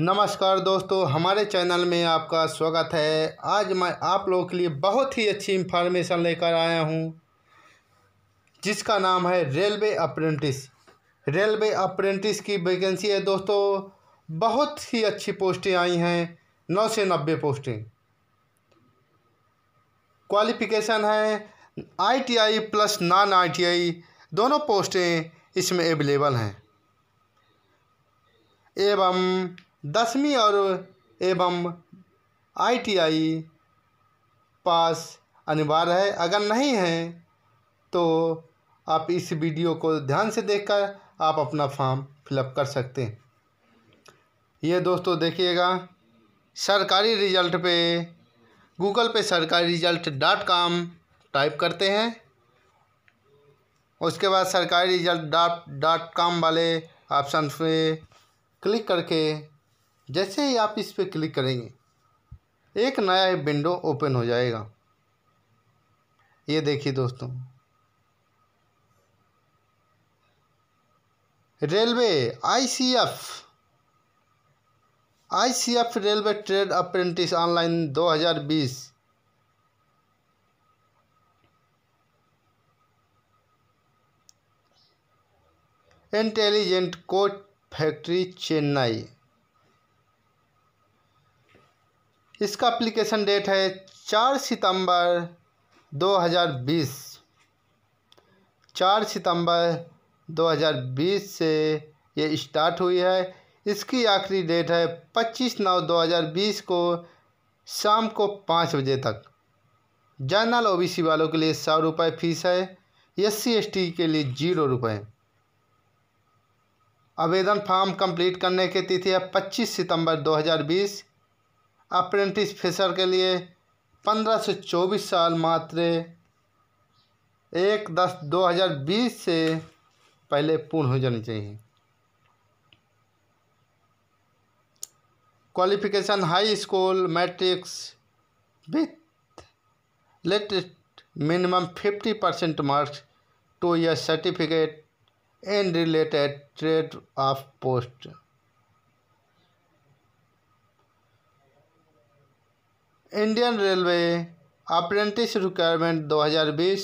नमस्कार दोस्तों हमारे चैनल में आपका स्वागत है आज मैं आप लोगों के लिए बहुत ही अच्छी इन्फॉर्मेशन लेकर आया हूँ जिसका नाम है रेलवे अप्रेंटिस रेलवे अप्रेंटिस की वैकेंसी है दोस्तों बहुत ही अच्छी पोस्टें आई हैं नौ से नब्बे पोस्टें क्वालिफिकेशन है आईटीआई प्लस नॉन आईटीआई दोनों पोस्टें इसमें अवेलेबल हैं एवं दसवीं और एवं आईटीआई पास अनिवार्य है अगर नहीं है तो आप इस वीडियो को ध्यान से देखकर आप अपना फॉर्म फिलअप कर सकते हैं ये दोस्तों देखिएगा सरकारी रिजल्ट पे गूगल पे सरकारी रिजल्ट डॉट कॉम टाइप करते हैं उसके बाद Sarkari result dot dot com वाले ऑप्शन पे क्लिक करके जैसे ही आप इस पर क्लिक करेंगे एक नया विंडो ओपन हो जाएगा ये देखिए दोस्तों railway ICF ICF railway trade apprentice online 2020 intelligent coach factory Chennai इसका अप्लीकेशन डेट है चार सितंबर 2020 चार सितंबर 2020 से ये स्टार्ट हुई है इसकी आखिरी डेट है 25 नौ 2020 को शाम को पाँच बजे तक जनरल ओबीसी वालों के लिए सौ रुपये फीस है एस सी के लिए जीरो रुपये आवेदन फॉर्म कंप्लीट करने की तिथि है 25 सितंबर 2020 अप्रेंटिस फेसर के लिए पंद्रह से चौबीस साल मात्र एक दस दो हज़ार बीस से पहले पूर्ण हो जानी चाहिए qualification high school matrix with latest minimum fifty percent marks two year certificate and related trade of post Indian railway apprentice requirement 2020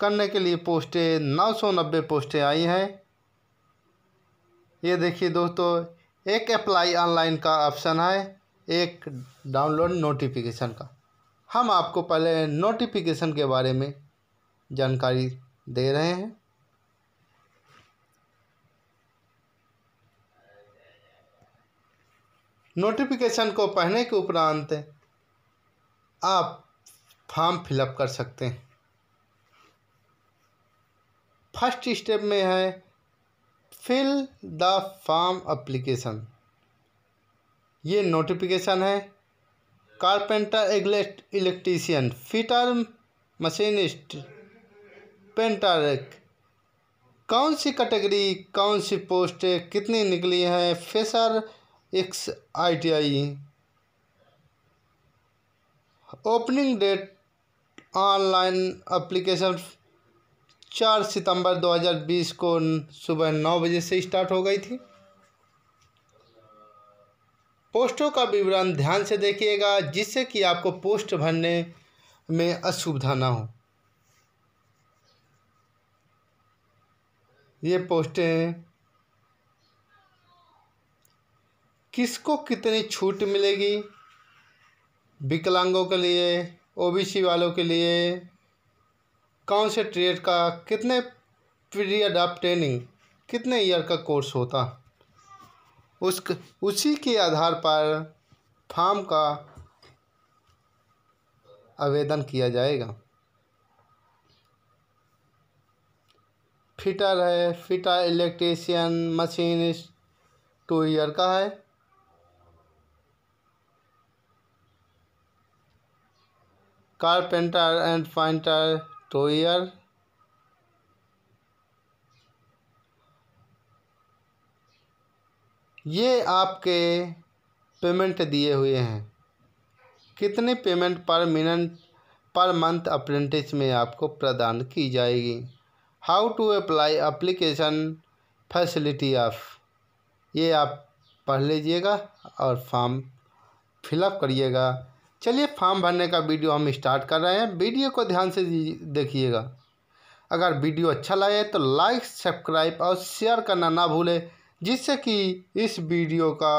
करने के लिए पोस्टें नौ सौ नब्बे पोस्टें आई हैं ये देखिए दोस्तों एक अप्लाई ऑनलाइन का ऑप्शन है एक डाउनलोड नोटिफिकेशन का हम आपको पहले नोटिफिकेशन के बारे में जानकारी दे रहे हैं नोटिफिकेशन को पढ़ने के उपरांत आप फॉर्म फिलअप कर सकते हैं फर्स्ट स्टेप में है फिल द फॉर्म अप्लीकेशन ये नोटिफिकेशन है carpenter electrician fitter machinist painter कौन सी कैटेगरी कौन सी पोस्ट कितनी निकली है fresher ex ITI opening date online application चार सितंबर 2020 को सुबह नौ बजे से स्टार्ट हो गई थी पोस्टों का विवरण ध्यान से देखिएगा जिससे कि आपको पोस्ट भरने में असुविधा ना हो ये पोस्टें किसको कितनी छूट मिलेगी विकलांगों के लिए ओबीसी वालों के लिए कौन से ट्रेड का कितने पीरियड ऑफ ट्रेनिंग कितने ईयर का कोर्स होता उस उसी के आधार पर फार्म का आवेदन किया जाएगा फिटर है fitter electrician machinist two year का है कारपेंटर एंड पॉइंटर टोयर ये आपके पेमेंट दिए हुए हैं कितने पेमेंट पर मिनट पर मंथ अप्रेंटिस में आपको प्रदान की जाएगी how to apply application facility of ये आप पढ़ लीजिएगा और फॉर्म फिलअप करिएगा चलिए फॉर्म भरने का वीडियो हम स्टार्ट कर रहे हैं वीडियो को ध्यान से देखिएगा अगर वीडियो अच्छा लगे तो लाइक सब्सक्राइब और शेयर करना ना भूलें जिससे कि इस वीडियो का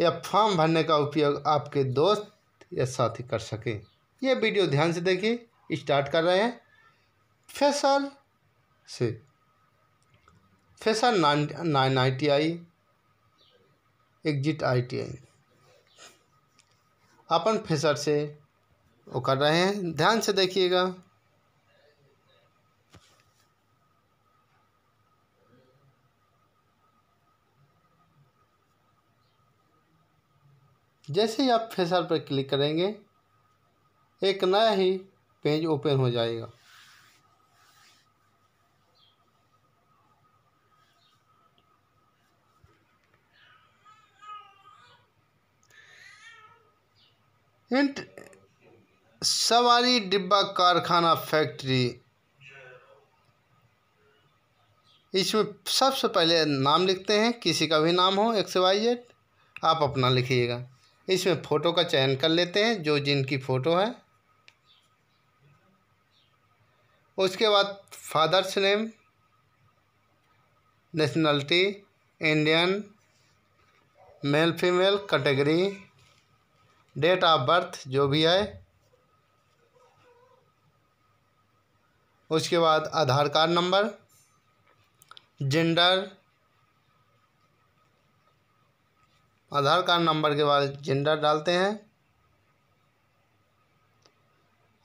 या फॉर्म भरने का उपयोग आपके दोस्त या साथी कर सकें यह वीडियो ध्यान से देखिए स्टार्ट कर रहे हैं फेसर से fresher nine nine I T I exit I T I अपन फिसर से वो कर रहे हैं ध्यान से देखिएगा जैसे ही आप फेसर पर क्लिक करेंगे एक नया ही पेज ओपन हो जाएगा इंट सवारी डिब्बा कारखाना फैक्ट्री इसमें सबसे पहले नाम लिखते हैं किसी का भी नाम हो एक्स वाई जेड आप अपना लिखिएगा इसमें फ़ोटो का चयन कर लेते हैं जो जिनकी फ़ोटो है उसके बाद father's name nationality Indian male female category date of birth जो भी है उसके बाद Aadhaar card number gender Aadhaar card number के बाद जेंडर डालते हैं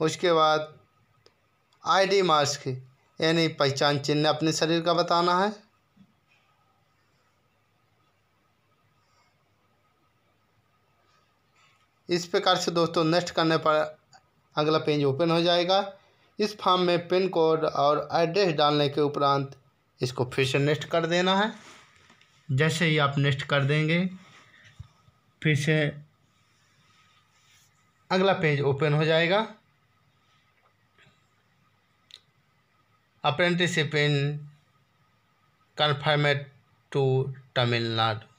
उसके बाद आईडी मास्क यानी पहचान चिन्ह अपने शरीर का बताना है इस प्रकार से दोस्तों नेक्स्ट करने पर अगला पेज ओपन हो जाएगा इस फॉर्म में पिन कोड और एड्रेस डालने के उपरांत इसको फिर से नेक्स्ट कर देना है जैसे ही आप नेक्स्ट कर देंगे फिर से अगला पेज ओपन हो जाएगा apprenticeship in confirmed to Tamil Nadu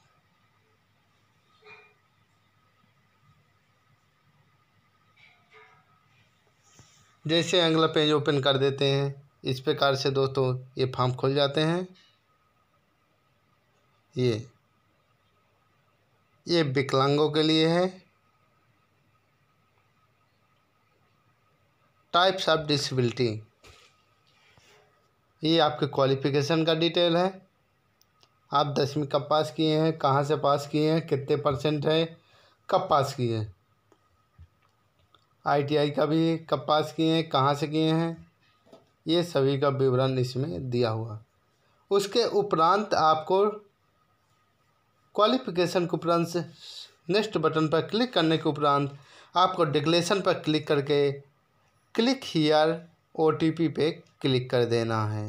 जैसे अगला पेज ओपन कर देते हैं इस प्रकार से दोस्तों ये फॉर्म खुल जाते हैं ये ये विकलांगों के लिए है टाइप्स ऑफ डिसबिलिटी ये आपके क्वालिफिकेशन का डिटेल है आप दसवीं कब पास किए हैं कहाँ से पास किए हैं कितने परसेंट है कब पास किए हैं आईटीआई का भी कब पास किए हैं कहाँ से किए हैं ये सभी का विवरण इसमें दिया हुआ उसके उपरांत आपको क्वालिफिकेशन के उपरांत नेक्स्ट बटन पर क्लिक करने के उपरांत आपको डिक्लेशन पर क्लिक करके click here O T P पे क्लिक कर देना है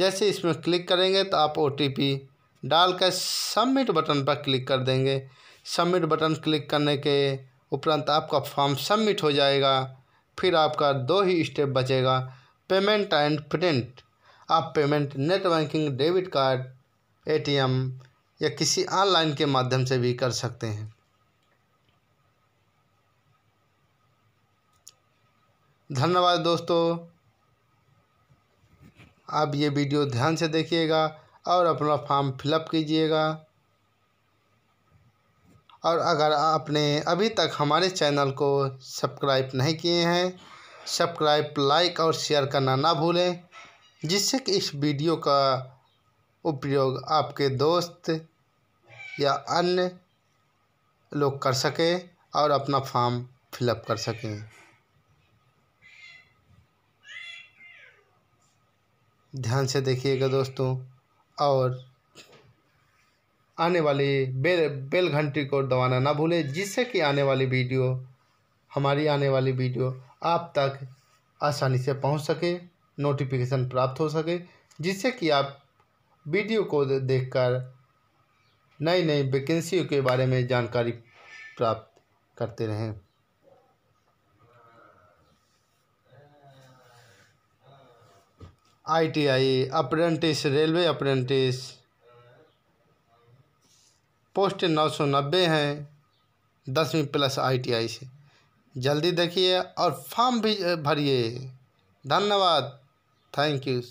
जैसे इसमें क्लिक करेंगे तो आप ओ टी पी डाल कर सबमिट बटन पर क्लिक कर देंगे सबमिट बटन क्लिक करने के उपरांत आपका फॉर्म सबमिट हो जाएगा फिर आपका दो ही स्टेप बचेगा पेमेंट एंड प्रिंट आप payment net banking debit card ATM या किसी ऑनलाइन के माध्यम से भी कर सकते हैं धन्यवाद दोस्तों आप ये वीडियो ध्यान से देखिएगा और अपना फॉर्म फिलअप कीजिएगा और अगर आपने अभी तक हमारे चैनल को सब्सक्राइब नहीं किए हैं सब्सक्राइब लाइक और शेयर करना ना भूलें जिससे कि इस वीडियो का उपयोग आपके दोस्त या अन्य लोग कर सकें और अपना फॉर्म फिलअप कर सकें ध्यान से देखिएगा दोस्तों और आने वाले बेल बेल घंटी को दबाना ना भूलें जिससे कि आने वाली वीडियो हमारी आने वाली वीडियो आप तक आसानी से पहुंच सके नोटिफिकेशन प्राप्त हो सके जिससे कि आप वीडियो को देखकर नई नई वैकेंसी के बारे में जानकारी प्राप्त करते रहें ITI apprentice railway apprentice post 990 हैं दसवीं प्लस आईटीआई से जल्दी देखिए और फॉर्म भी भरिए धन्यवाद थैंक यू